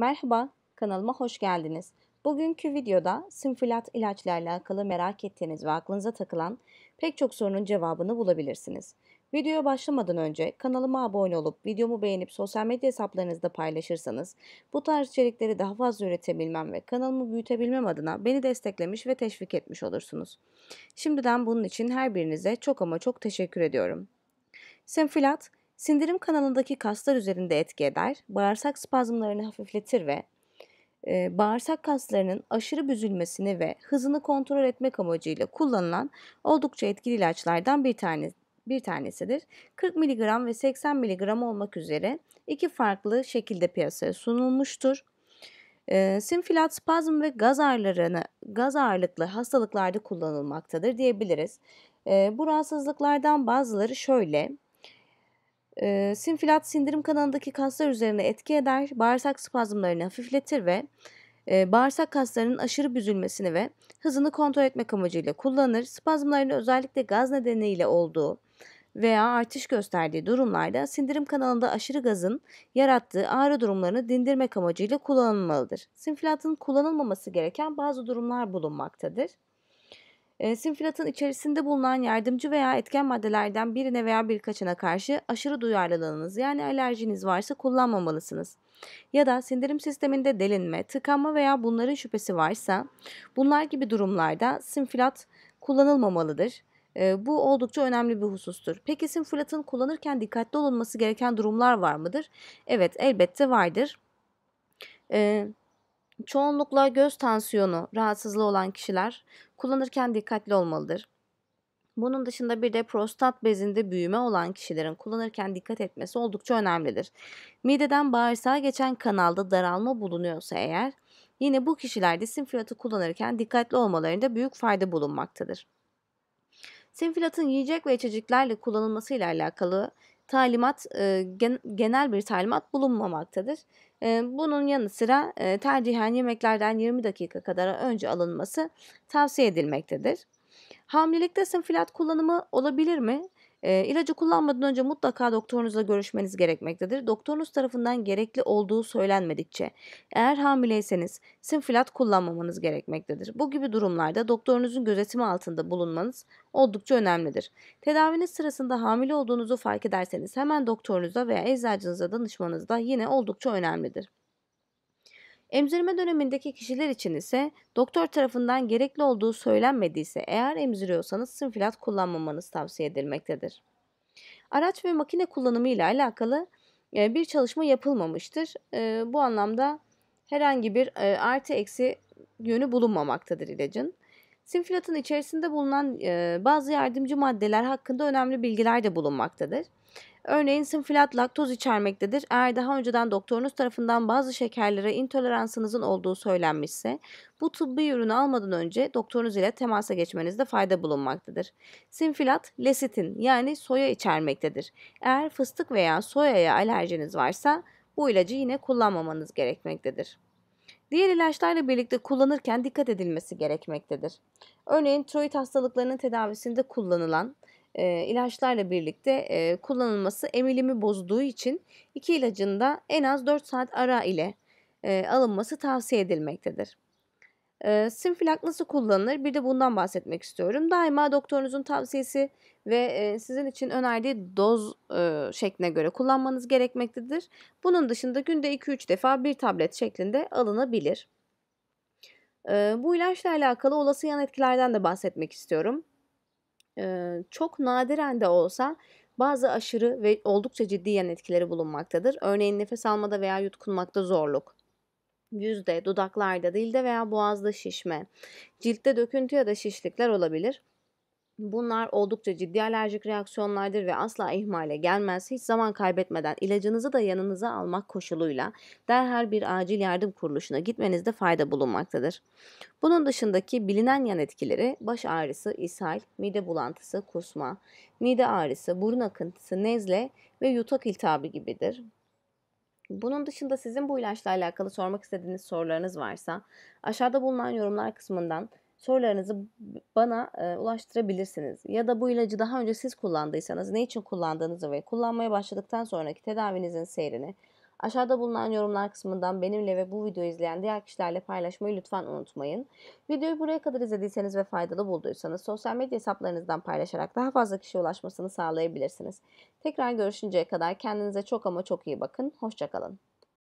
Merhaba, kanalıma hoş geldiniz. Bugünkü videoda simfilat ilaçlarla alakalı merak ettiğiniz ve aklınıza takılan pek çok sorunun cevabını bulabilirsiniz. Videoya başlamadan önce kanalıma abone olup videomu beğenip sosyal medya hesaplarınızda paylaşırsanız bu tarz içerikleri daha fazla üretebilmem ve kanalımı büyütebilmem adına beni desteklemiş ve teşvik etmiş olursunuz. Şimdiden bunun için her birinize çok ama çok teşekkür ediyorum. Simfilat Sindirim kanalındaki kaslar üzerinde etki eder, bağırsak spazmlarını hafifletir ve e, bağırsak kaslarının aşırı büzülmesini ve hızını kontrol etmek amacıyla kullanılan oldukça etkili ilaçlardan bir tanesi bir tanesidir. 40 mg ve 80 mg olmak üzere iki farklı şekilde piyasaya sunulmuştur. E, sinfilat spazm ve gaz ağrılarını gaz ağırlıklı hastalıklarda kullanılmaktadır diyebiliriz. E, bu rahatsızlıklardan bazıları şöyle e, sinfilat sindirim kanalındaki kaslar üzerine etki eder, bağırsak spazmlarını hafifletir ve e, bağırsak kaslarının aşırı büzülmesini ve hızını kontrol etmek amacıyla kullanır. Spazmların özellikle gaz nedeniyle olduğu veya artış gösterdiği durumlarda sindirim kanalında aşırı gazın yarattığı ağrı durumlarını dindirmek amacıyla kullanılmalıdır. Sinfilatın kullanılmaması gereken bazı durumlar bulunmaktadır. E, sinfilatın içerisinde bulunan yardımcı veya etken maddelerden birine veya birkaçına karşı aşırı duyarlılığınız yani alerjiniz varsa kullanmamalısınız. Ya da sindirim sisteminde delinme, tıkanma veya bunların şüphesi varsa bunlar gibi durumlarda sinfilat kullanılmamalıdır. bu oldukça önemli bir husustur. Peki sinfilatın kullanırken dikkatli olunması gereken durumlar var mıdır? Evet elbette vardır. Evet Çoğunlukla göz tansiyonu rahatsızlığı olan kişiler kullanırken dikkatli olmalıdır. Bunun dışında bir de prostat bezinde büyüme olan kişilerin kullanırken dikkat etmesi oldukça önemlidir. Mideden bağırsağa geçen kanalda daralma bulunuyorsa eğer, yine bu kişilerde sinfilatı kullanırken dikkatli olmalarında büyük fayda bulunmaktadır. Sinfilatın yiyecek ve içeceklerle kullanılmasıyla alakalı talimat, e, genel bir talimat bulunmamaktadır. Bunun yanı sıra tercihen yemeklerden 20 dakika kadar önce alınması tavsiye edilmektedir. Hamilelikte sınflat kullanımı olabilir mi? E, ilacı kullanmadan önce mutlaka doktorunuzla görüşmeniz gerekmektedir. Doktorunuz tarafından gerekli olduğu söylenmedikçe eğer hamileyseniz sinfilat kullanmamanız gerekmektedir. Bu gibi durumlarda doktorunuzun gözetimi altında bulunmanız oldukça önemlidir. Tedaviniz sırasında hamile olduğunuzu fark ederseniz hemen doktorunuza veya eczacınıza danışmanız da yine oldukça önemlidir. Emzirme dönemindeki kişiler için ise doktor tarafından gerekli olduğu söylenmediyse eğer emziriyorsanız sınfilat kullanmamanız tavsiye edilmektedir. Araç ve makine kullanımı ile alakalı e, bir çalışma yapılmamıştır. E, bu anlamda herhangi bir e, artı eksi yönü bulunmamaktadır ilacın. Sinflat'ın içerisinde bulunan e, bazı yardımcı maddeler hakkında önemli bilgiler de bulunmaktadır. Örneğin sinflat laktoz içermektedir. Eğer daha önceden doktorunuz tarafından bazı şekerlere intoleransınızın olduğu söylenmişse bu tıbbi ürünü almadan önce doktorunuz ile temasa geçmenizde fayda bulunmaktadır. Sinfilat lesitin yani soya içermektedir. Eğer fıstık veya soyaya alerjiniz varsa bu ilacı yine kullanmamanız gerekmektedir. Diğer ilaçlarla birlikte kullanırken dikkat edilmesi gerekmektedir. Örneğin tiroid hastalıklarının tedavisinde kullanılan e, ilaçlarla birlikte e, kullanılması emilimi bozduğu için iki ilacın da en az 4 saat ara ile e, alınması tavsiye edilmektedir. E, Sinfilak nasıl kullanılır? Bir de bundan bahsetmek istiyorum. Daima doktorunuzun tavsiyesi ve e, sizin için önerdiği doz e, şekline göre kullanmanız gerekmektedir. Bunun dışında günde 2-3 defa bir tablet şeklinde alınabilir. E, bu ilaçla alakalı olası yan etkilerden de bahsetmek istiyorum. E, çok nadiren de olsa bazı aşırı ve oldukça ciddi yan etkileri bulunmaktadır. Örneğin nefes almada veya yutkunmakta zorluk, yüzde, dudaklarda, dilde veya boğazda şişme, ciltte döküntü ya da şişlikler olabilir. Bunlar oldukça ciddi alerjik reaksiyonlardır ve asla ihmale gelmez. Hiç zaman kaybetmeden ilacınızı da yanınıza almak koşuluyla derhal bir acil yardım kuruluşuna gitmenizde fayda bulunmaktadır. Bunun dışındaki bilinen yan etkileri baş ağrısı, ishal, mide bulantısı, kusma, mide ağrısı, burun akıntısı, nezle ve yutak iltihabı gibidir. Bunun dışında sizin bu ilaçla alakalı sormak istediğiniz sorularınız varsa aşağıda bulunan yorumlar kısmından sorularınızı bana e, ulaştırabilirsiniz. Ya da bu ilacı daha önce siz kullandıysanız ne için kullandığınızı ve kullanmaya başladıktan sonraki tedavinizin seyrini Aşağıda bulunan yorumlar kısmından benimle ve bu videoyu izleyen diğer kişilerle paylaşmayı lütfen unutmayın. Videoyu buraya kadar izlediyseniz ve faydalı bulduysanız sosyal medya hesaplarınızdan paylaşarak daha fazla kişiye ulaşmasını sağlayabilirsiniz. Tekrar görüşünceye kadar kendinize çok ama çok iyi bakın. Hoşçakalın.